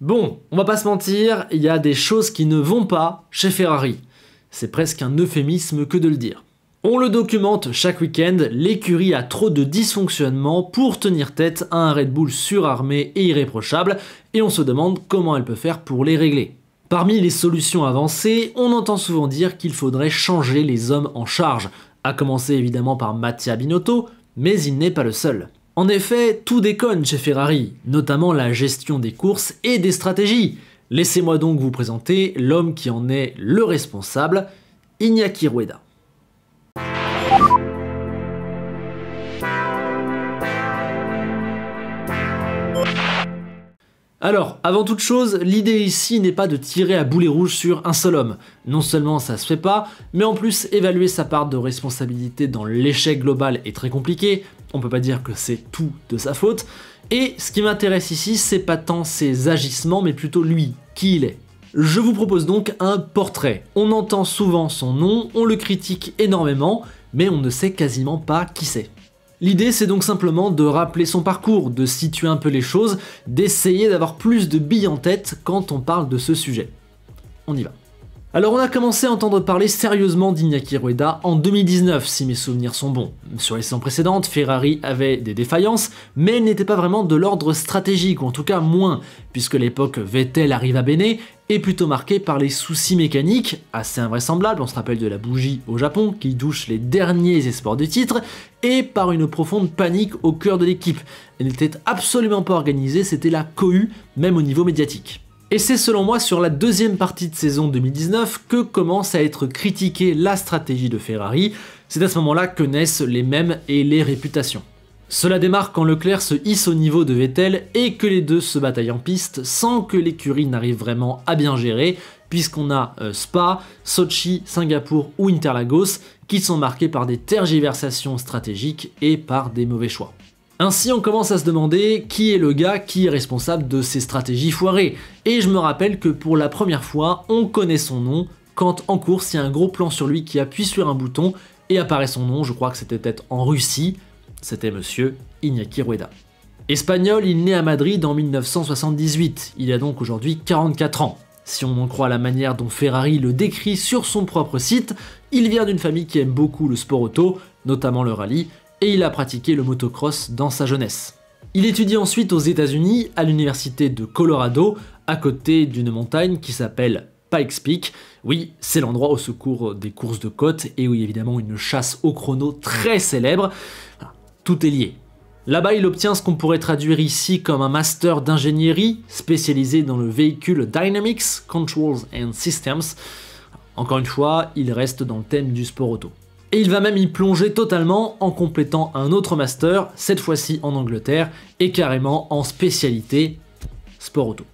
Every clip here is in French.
Bon, on va pas se mentir, il y a des choses qui ne vont pas chez Ferrari. C'est presque un euphémisme que de le dire. On le documente chaque week-end, l'écurie a trop de dysfonctionnements pour tenir tête à un Red Bull surarmé et irréprochable, et on se demande comment elle peut faire pour les régler. Parmi les solutions avancées, on entend souvent dire qu'il faudrait changer les hommes en charge, à commencer évidemment par Mattia Binotto, mais il n'est pas le seul. En effet, tout déconne chez Ferrari, notamment la gestion des courses et des stratégies. Laissez-moi donc vous présenter l'homme qui en est le responsable, Iñaki Rueda. Alors, avant toute chose, l'idée ici n'est pas de tirer à boulet rouge sur un seul homme. Non seulement ça se fait pas, mais en plus évaluer sa part de responsabilité dans l'échec global est très compliqué, on peut pas dire que c'est tout de sa faute. Et ce qui m'intéresse ici, c'est pas tant ses agissements, mais plutôt lui, qui il est. Je vous propose donc un portrait. On entend souvent son nom, on le critique énormément, mais on ne sait quasiment pas qui c'est. L'idée c'est donc simplement de rappeler son parcours, de situer un peu les choses, d'essayer d'avoir plus de billes en tête quand on parle de ce sujet. On y va. Alors on a commencé à entendre parler sérieusement d'Iñaki Rueda en 2019 si mes souvenirs sont bons. Sur les saisons précédentes, Ferrari avait des défaillances, mais elles n'étaient pas vraiment de l'ordre stratégique, ou en tout cas moins, puisque l'époque Vettel arrive à Bene est plutôt marquée par les soucis mécaniques, assez invraisemblables, on se rappelle de la bougie au Japon qui douche les derniers espoirs du titre, et par une profonde panique au cœur de l'équipe. Elle n'était absolument pas organisée, c'était la cohue, même au niveau médiatique. Et c'est selon moi sur la deuxième partie de saison 2019 que commence à être critiquée la stratégie de Ferrari, c'est à ce moment-là que naissent les mêmes et les réputations. Cela démarre quand Leclerc se hisse au niveau de Vettel et que les deux se bataillent en piste sans que l'écurie n'arrive vraiment à bien gérer, puisqu'on a euh, Spa, Sochi, Singapour ou Interlagos qui sont marqués par des tergiversations stratégiques et par des mauvais choix. Ainsi, on commence à se demander qui est le gars qui est responsable de ces stratégies foirées. Et je me rappelle que pour la première fois, on connaît son nom quand en course il y a un gros plan sur lui qui appuie sur un bouton et apparaît son nom, je crois que c'était peut-être en Russie, c'était monsieur Iñaki Rueda. Espagnol, il naît à Madrid en 1978, il a donc aujourd'hui 44 ans. Si on en croit la manière dont Ferrari le décrit sur son propre site, il vient d'une famille qui aime beaucoup le sport auto, notamment le rallye, et il a pratiqué le motocross dans sa jeunesse. Il étudie ensuite aux États-Unis à l'université de Colorado, à côté d'une montagne qui s'appelle Pikes Peak. Oui, c'est l'endroit au secours des courses de côte et où il y a évidemment une chasse au chrono très célèbre. Ah, tout est lié. Là-bas, il obtient ce qu'on pourrait traduire ici comme un master d'ingénierie spécialisé dans le véhicule Dynamics, Controls and Systems. Encore une fois, il reste dans le thème du sport auto et il va même y plonger totalement en complétant un autre master, cette fois-ci en Angleterre, et carrément en spécialité sport auto.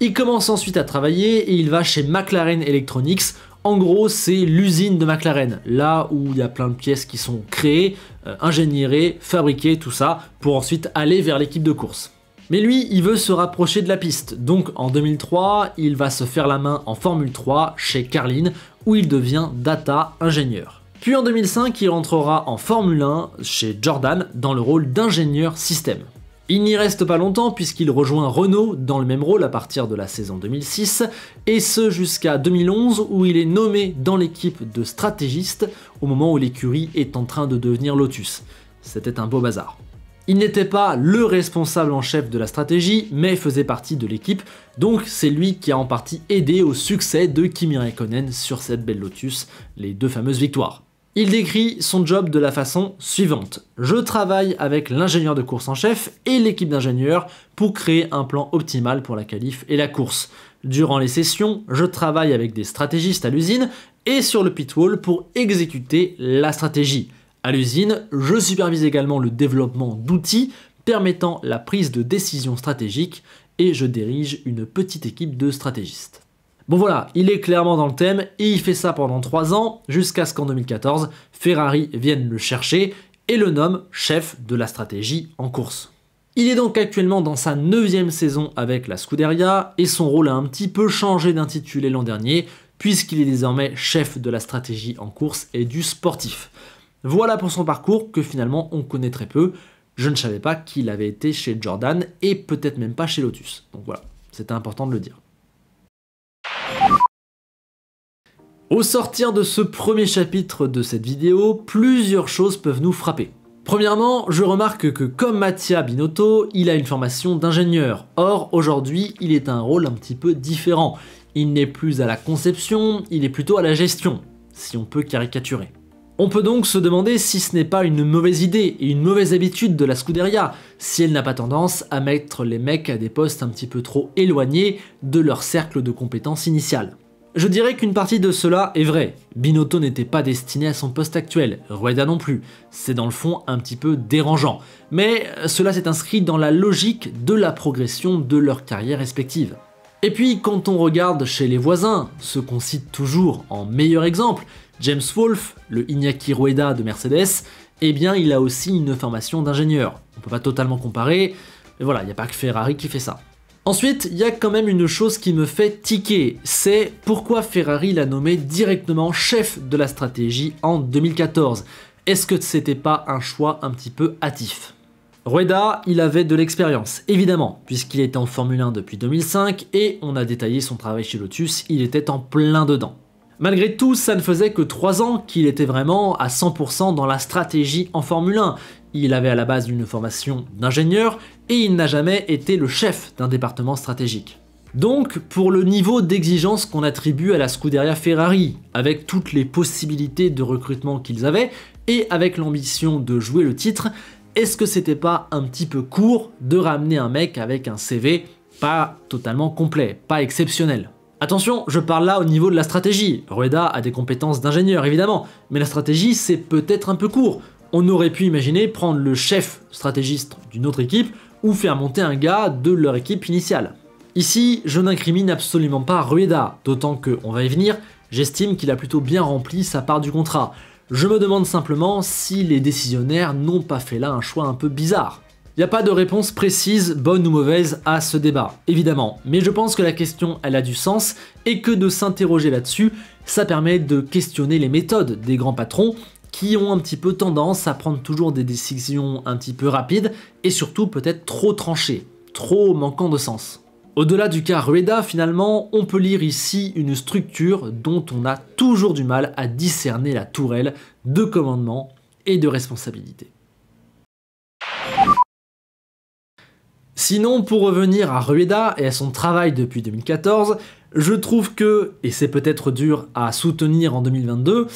Il commence ensuite à travailler et il va chez McLaren Electronics. En gros, c'est l'usine de McLaren, là où il y a plein de pièces qui sont créées, euh, ingénierées, fabriquées, tout ça, pour ensuite aller vers l'équipe de course. Mais lui, il veut se rapprocher de la piste, donc en 2003, il va se faire la main en Formule 3 chez Carlin, où il devient data ingénieur. Puis en 2005, il rentrera en Formule 1 chez Jordan dans le rôle d'ingénieur système. Il n'y reste pas longtemps puisqu'il rejoint Renault dans le même rôle à partir de la saison 2006, et ce jusqu'à 2011 où il est nommé dans l'équipe de stratégiste au moment où l'écurie est en train de devenir Lotus. C'était un beau bazar. Il n'était pas le responsable en chef de la stratégie, mais faisait partie de l'équipe, donc c'est lui qui a en partie aidé au succès de Kimi Räikkönen sur cette belle Lotus, les deux fameuses victoires. Il décrit son job de la façon suivante. Je travaille avec l'ingénieur de course en chef et l'équipe d'ingénieurs pour créer un plan optimal pour la qualif et la course. Durant les sessions, je travaille avec des stratégistes à l'usine et sur le pit wall pour exécuter la stratégie. À l'usine, je supervise également le développement d'outils permettant la prise de décisions stratégiques et je dirige une petite équipe de stratégistes. Bon voilà, il est clairement dans le thème et il fait ça pendant 3 ans jusqu'à ce qu'en 2014, Ferrari vienne le chercher et le nomme chef de la stratégie en course. Il est donc actuellement dans sa neuvième saison avec la Scuderia et son rôle a un petit peu changé d'intitulé l'an dernier puisqu'il est désormais chef de la stratégie en course et du sportif. Voilà pour son parcours que finalement on connaît très peu. Je ne savais pas qu'il avait été chez Jordan et peut-être même pas chez Lotus. Donc voilà, c'était important de le dire. Au sortir de ce premier chapitre de cette vidéo, plusieurs choses peuvent nous frapper. Premièrement, je remarque que comme Mattia Binotto, il a une formation d'ingénieur. Or, aujourd'hui, il est un rôle un petit peu différent. Il n'est plus à la conception, il est plutôt à la gestion, si on peut caricaturer. On peut donc se demander si ce n'est pas une mauvaise idée et une mauvaise habitude de la Scuderia, si elle n'a pas tendance à mettre les mecs à des postes un petit peu trop éloignés de leur cercle de compétences initiales. Je dirais qu'une partie de cela est vrai. Binotto n'était pas destiné à son poste actuel, Rueda non plus. C'est dans le fond un petit peu dérangeant. Mais euh, cela s'est inscrit dans la logique de la progression de leur carrière respective. Et puis quand on regarde chez les voisins, ce qu'on cite toujours en meilleur exemple, James Wolfe, le Iñaki Rueda de Mercedes, eh bien il a aussi une formation d'ingénieur. On peut pas totalement comparer, mais voilà, il n'y a pas que Ferrari qui fait ça. Ensuite, il y a quand même une chose qui me fait tiquer, c'est pourquoi Ferrari l'a nommé directement chef de la stratégie en 2014. Est-ce que c'était pas un choix un petit peu hâtif Rueda, il avait de l'expérience, évidemment, puisqu'il était en Formule 1 depuis 2005 et on a détaillé son travail chez Lotus, il était en plein dedans. Malgré tout, ça ne faisait que 3 ans qu'il était vraiment à 100% dans la stratégie en Formule 1. Il avait à la base une formation d'ingénieur et il n'a jamais été le chef d'un département stratégique. Donc, pour le niveau d'exigence qu'on attribue à la Scuderia Ferrari, avec toutes les possibilités de recrutement qu'ils avaient et avec l'ambition de jouer le titre, est-ce que c'était pas un petit peu court de ramener un mec avec un CV pas totalement complet, pas exceptionnel Attention, je parle là au niveau de la stratégie. Rueda a des compétences d'ingénieur évidemment, mais la stratégie c'est peut-être un peu court on aurait pu imaginer prendre le chef stratégiste d'une autre équipe ou faire monter un gars de leur équipe initiale. Ici, je n'incrimine absolument pas Rueda, d'autant que, on va y venir, j'estime qu'il a plutôt bien rempli sa part du contrat. Je me demande simplement si les décisionnaires n'ont pas fait là un choix un peu bizarre. Il n'y a pas de réponse précise, bonne ou mauvaise, à ce débat, évidemment, mais je pense que la question elle a du sens et que de s'interroger là-dessus, ça permet de questionner les méthodes des grands patrons qui ont un petit peu tendance à prendre toujours des décisions un petit peu rapides et surtout peut-être trop tranchées, trop manquant de sens. Au-delà du cas Rueda, finalement, on peut lire ici une structure dont on a toujours du mal à discerner la tourelle de commandement et de responsabilité. Sinon, pour revenir à Rueda et à son travail depuis 2014, je trouve que, et c'est peut-être dur à soutenir en 2022,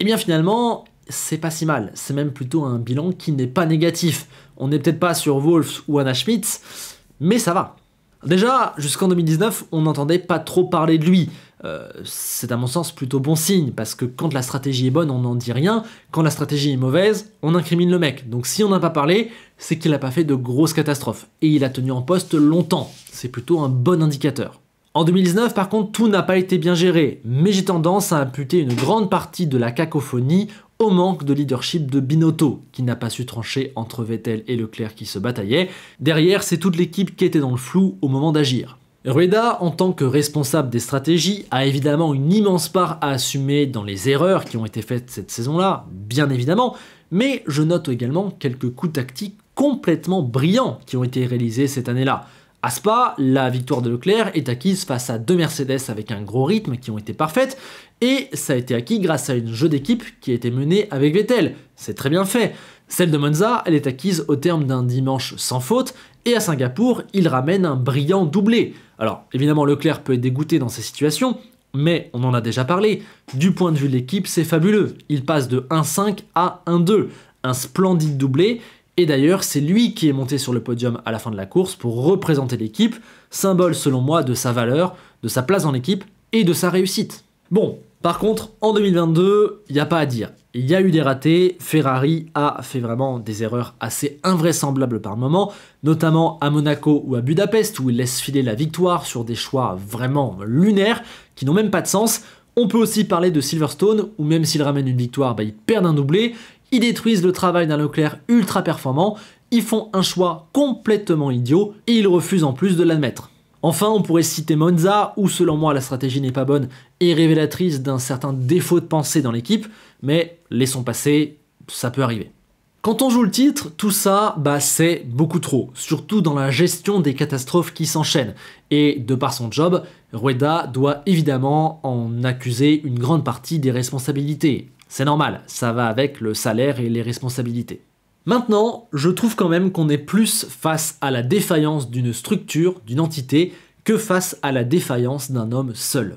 eh bien finalement, c'est pas si mal. C'est même plutôt un bilan qui n'est pas négatif. On n'est peut-être pas sur Wolf ou Anna Schmitz, mais ça va. Déjà, jusqu'en 2019, on n'entendait pas trop parler de lui. Euh, c'est à mon sens plutôt bon signe, parce que quand la stratégie est bonne, on n'en dit rien. Quand la stratégie est mauvaise, on incrimine le mec. Donc si on n'a pas parlé, c'est qu'il n'a pas fait de grosses catastrophes. Et il a tenu en poste longtemps. C'est plutôt un bon indicateur. En 2019, par contre, tout n'a pas été bien géré, mais j'ai tendance à imputer une grande partie de la cacophonie au manque de leadership de Binotto, qui n'a pas su trancher entre Vettel et Leclerc qui se bataillaient. Derrière, c'est toute l'équipe qui était dans le flou au moment d'agir. Rueda, en tant que responsable des stratégies, a évidemment une immense part à assumer dans les erreurs qui ont été faites cette saison-là, bien évidemment, mais je note également quelques coups tactiques complètement brillants qui ont été réalisés cette année-là. À Spa, la victoire de Leclerc est acquise face à deux Mercedes avec un gros rythme qui ont été parfaites, et ça a été acquis grâce à une jeu d'équipe qui a été menée avec Vettel. C'est très bien fait. Celle de Monza, elle est acquise au terme d'un dimanche sans faute, et à Singapour, il ramène un brillant doublé. Alors, évidemment, Leclerc peut être dégoûté dans ces situations, mais on en a déjà parlé. Du point de vue de l'équipe, c'est fabuleux. Il passe de 1-5 à 1-2. Un splendide doublé. Et d'ailleurs, c'est lui qui est monté sur le podium à la fin de la course pour représenter l'équipe, symbole selon moi de sa valeur, de sa place dans l'équipe et de sa réussite. Bon, par contre, en 2022, il n'y a pas à dire. Il y a eu des ratés, Ferrari a fait vraiment des erreurs assez invraisemblables par moment, notamment à Monaco ou à Budapest où il laisse filer la victoire sur des choix vraiment lunaires qui n'ont même pas de sens. On peut aussi parler de Silverstone où même s'il ramène une victoire, bah, ils perdent un doublé, ils détruisent le travail d'un Leclerc ultra performant, ils font un choix complètement idiot et ils refusent en plus de l'admettre. Enfin, on pourrait citer Monza, où selon moi la stratégie n'est pas bonne et révélatrice d'un certain défaut de pensée dans l'équipe, mais laissons passer, ça peut arriver. Quand on joue le titre, tout ça, bah, c'est beaucoup trop, surtout dans la gestion des catastrophes qui s'enchaînent. Et de par son job, Rueda doit évidemment en accuser une grande partie des responsabilités. C'est normal, ça va avec le salaire et les responsabilités. Maintenant, je trouve quand même qu'on est plus face à la défaillance d'une structure, d'une entité, que face à la défaillance d'un homme seul.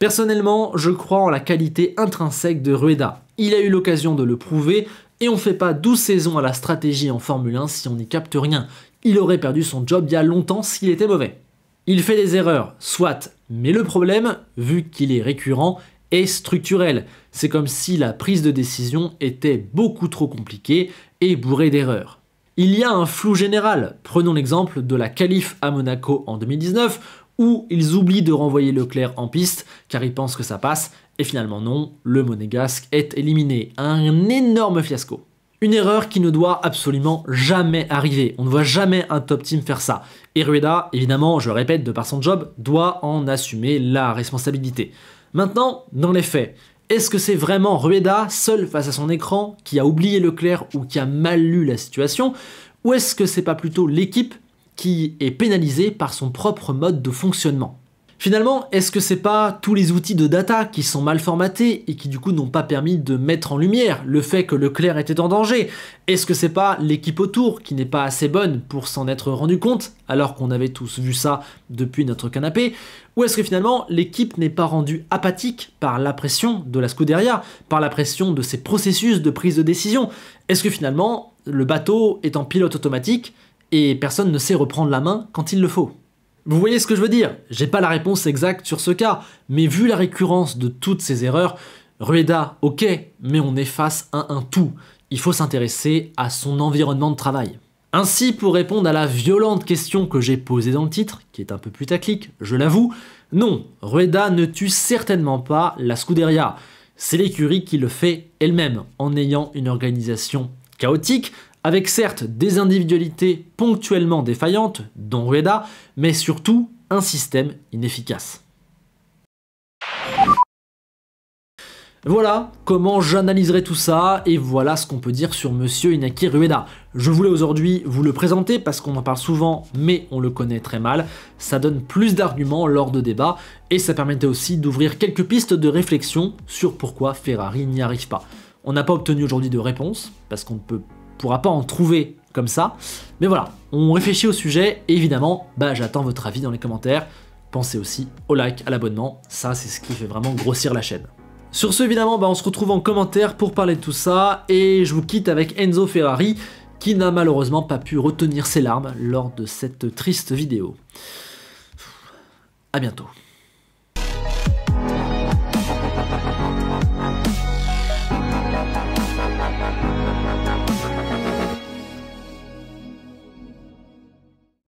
Personnellement, je crois en la qualité intrinsèque de Rueda. Il a eu l'occasion de le prouver, et on fait pas 12 saisons à la stratégie en Formule 1 si on n'y capte rien. Il aurait perdu son job il y a longtemps s'il était mauvais. Il fait des erreurs, soit, mais le problème, vu qu'il est récurrent, et structurelle. C'est comme si la prise de décision était beaucoup trop compliquée et bourrée d'erreurs. Il y a un flou général. Prenons l'exemple de la Calife à Monaco en 2019, où ils oublient de renvoyer Leclerc en piste car ils pensent que ça passe, et finalement non, le monégasque est éliminé. Un énorme fiasco. Une erreur qui ne doit absolument jamais arriver. On ne voit jamais un top team faire ça. Et Rueda, évidemment, je le répète, de par son job, doit en assumer la responsabilité. Maintenant, dans les faits, est-ce que c'est vraiment Rueda, seul face à son écran, qui a oublié Leclerc ou qui a mal lu la situation Ou est-ce que c'est pas plutôt l'équipe qui est pénalisée par son propre mode de fonctionnement Finalement, est-ce que c'est pas tous les outils de data qui sont mal formatés et qui du coup n'ont pas permis de mettre en lumière le fait que Leclerc était en danger Est-ce que c'est pas l'équipe autour qui n'est pas assez bonne pour s'en être rendu compte alors qu'on avait tous vu ça depuis notre canapé Ou est-ce que finalement l'équipe n'est pas rendue apathique par la pression de la Scuderia, par la pression de ses processus de prise de décision Est-ce que finalement le bateau est en pilote automatique et personne ne sait reprendre la main quand il le faut vous voyez ce que je veux dire J'ai pas la réponse exacte sur ce cas, mais vu la récurrence de toutes ces erreurs, Rueda, ok, mais on est face à un tout. Il faut s'intéresser à son environnement de travail. Ainsi, pour répondre à la violente question que j'ai posée dans le titre, qui est un peu plus putaclic, je l'avoue, non, Rueda ne tue certainement pas la Scuderia. C'est l'écurie qui le fait elle-même, en ayant une organisation chaotique, avec certes des individualités ponctuellement défaillantes, dont Rueda, mais surtout un système inefficace. Voilà comment j'analyserai tout ça, et voilà ce qu'on peut dire sur Monsieur Inaki Rueda. Je voulais aujourd'hui vous le présenter parce qu'on en parle souvent, mais on le connaît très mal. Ça donne plus d'arguments lors de débats, et ça permettait aussi d'ouvrir quelques pistes de réflexion sur pourquoi Ferrari n'y arrive pas. On n'a pas obtenu aujourd'hui de réponse, parce qu'on ne peut pourra pas en trouver comme ça. Mais voilà, on réfléchit au sujet, et évidemment, bah, j'attends votre avis dans les commentaires. Pensez aussi au like, à l'abonnement, ça c'est ce qui fait vraiment grossir la chaîne. Sur ce, évidemment, bah, on se retrouve en commentaire pour parler de tout ça, et je vous quitte avec Enzo Ferrari, qui n'a malheureusement pas pu retenir ses larmes lors de cette triste vidéo. A bientôt.